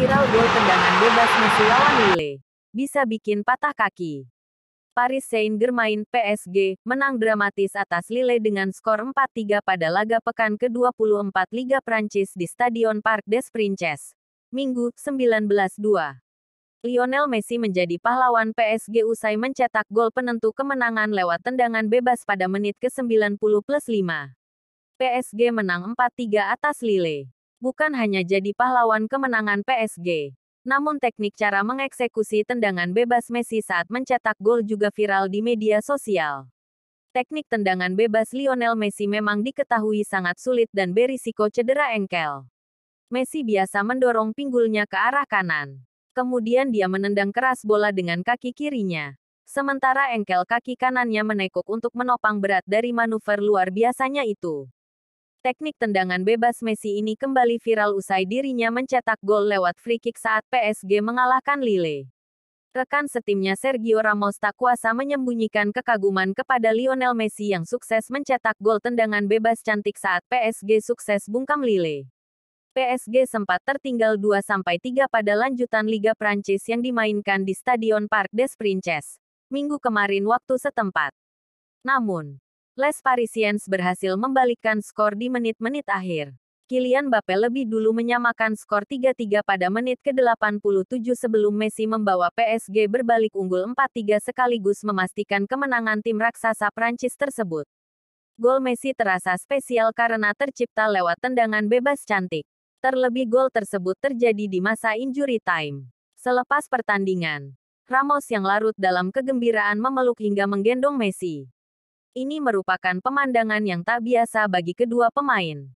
viral gol tendangan bebas musuh lawan Lille. Bisa bikin patah kaki. Paris Saint-Germain PSG menang dramatis atas Lille dengan skor 4-3 pada laga pekan ke-24 Liga Prancis di Stadion Parc des Princes. Minggu, 19/2. Lionel Messi menjadi pahlawan PSG usai mencetak gol penentu kemenangan lewat tendangan bebas pada menit ke-90 plus 5. PSG menang 4-3 atas Lille bukan hanya jadi pahlawan kemenangan PSG. Namun teknik cara mengeksekusi tendangan bebas Messi saat mencetak gol juga viral di media sosial. Teknik tendangan bebas Lionel Messi memang diketahui sangat sulit dan berisiko cedera engkel. Messi biasa mendorong pinggulnya ke arah kanan. Kemudian dia menendang keras bola dengan kaki kirinya. Sementara engkel kaki kanannya menekuk untuk menopang berat dari manuver luar biasanya itu. Teknik tendangan bebas Messi ini kembali viral usai dirinya mencetak gol lewat free kick saat PSG mengalahkan Lille. Rekan setimnya Sergio Ramos tak kuasa menyembunyikan kekaguman kepada Lionel Messi yang sukses mencetak gol tendangan bebas cantik saat PSG sukses bungkam Lille. PSG sempat tertinggal 2-3 pada lanjutan Liga Prancis yang dimainkan di Stadion Parc des Princes, minggu kemarin waktu setempat. Namun, Les Parisiens berhasil membalikkan skor di menit-menit akhir. Kylian Mbappe lebih dulu menyamakan skor 3-3 pada menit ke-87 sebelum Messi membawa PSG berbalik unggul 4-3 sekaligus memastikan kemenangan tim raksasa Prancis tersebut. Gol Messi terasa spesial karena tercipta lewat tendangan bebas cantik. Terlebih gol tersebut terjadi di masa injury time. Selepas pertandingan, Ramos yang larut dalam kegembiraan memeluk hingga menggendong Messi. Ini merupakan pemandangan yang tak biasa bagi kedua pemain.